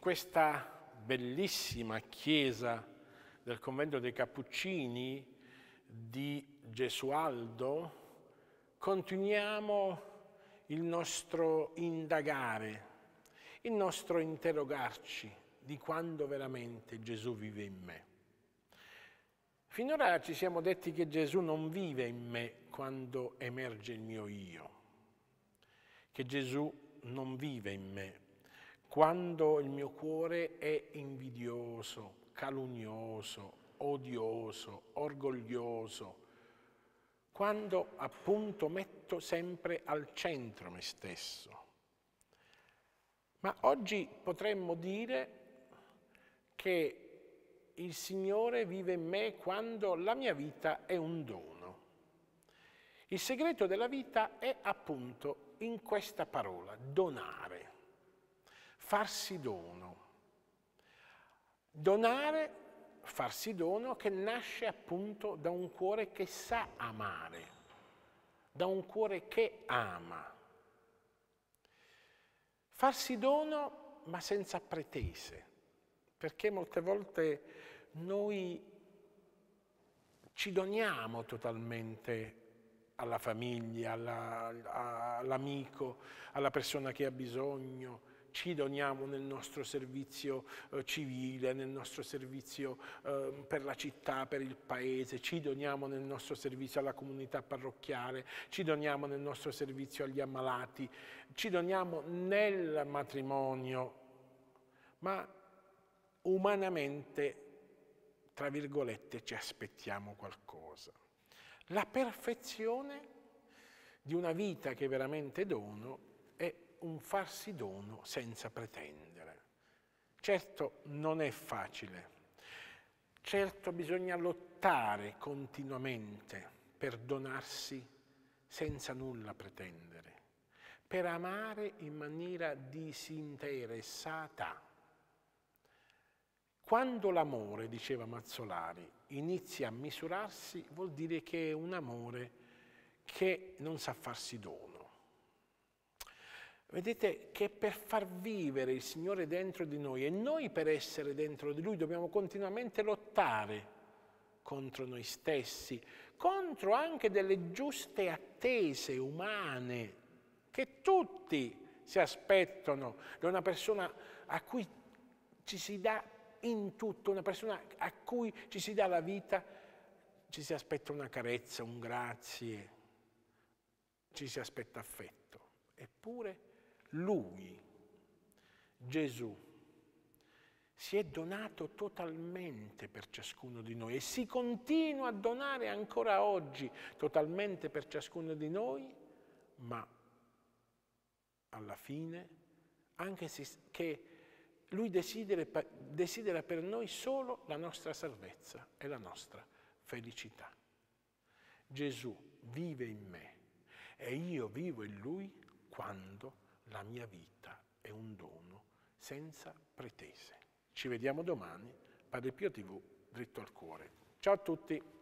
questa bellissima chiesa del convento dei Cappuccini di Gesualdo continuiamo il nostro indagare, il nostro interrogarci di quando veramente Gesù vive in me. Finora ci siamo detti che Gesù non vive in me quando emerge il mio io, che Gesù non vive in me quando il mio cuore è invidioso, calunnioso, odioso, orgoglioso, quando appunto metto sempre al centro me stesso. Ma oggi potremmo dire che il Signore vive in me quando la mia vita è un dono. Il segreto della vita è appunto in questa parola, donare farsi dono. Donare, farsi dono, che nasce appunto da un cuore che sa amare, da un cuore che ama. Farsi dono ma senza pretese, perché molte volte noi ci doniamo totalmente alla famiglia, alla, all'amico, alla persona che ha bisogno, ci doniamo nel nostro servizio eh, civile, nel nostro servizio eh, per la città, per il paese, ci doniamo nel nostro servizio alla comunità parrocchiale, ci doniamo nel nostro servizio agli ammalati, ci doniamo nel matrimonio, ma umanamente, tra virgolette, ci aspettiamo qualcosa. La perfezione di una vita che veramente dono è un farsi dono senza pretendere. Certo non è facile, certo bisogna lottare continuamente per donarsi senza nulla pretendere, per amare in maniera disinteressata. Quando l'amore, diceva Mazzolari, inizia a misurarsi, vuol dire che è un amore che non sa farsi dono Vedete che per far vivere il Signore dentro di noi e noi per essere dentro di Lui dobbiamo continuamente lottare contro noi stessi, contro anche delle giuste attese umane che tutti si aspettano da una persona a cui ci si dà in tutto, una persona a cui ci si dà la vita, ci si aspetta una carezza, un grazie, ci si aspetta affetto. Eppure lui, Gesù, si è donato totalmente per ciascuno di noi e si continua a donare ancora oggi totalmente per ciascuno di noi, ma alla fine, anche se che lui desidera, desidera per noi solo la nostra salvezza e la nostra felicità. Gesù vive in me e io vivo in lui quando la mia vita è un dono senza pretese. Ci vediamo domani, Padre Pio TV, dritto al cuore. Ciao a tutti!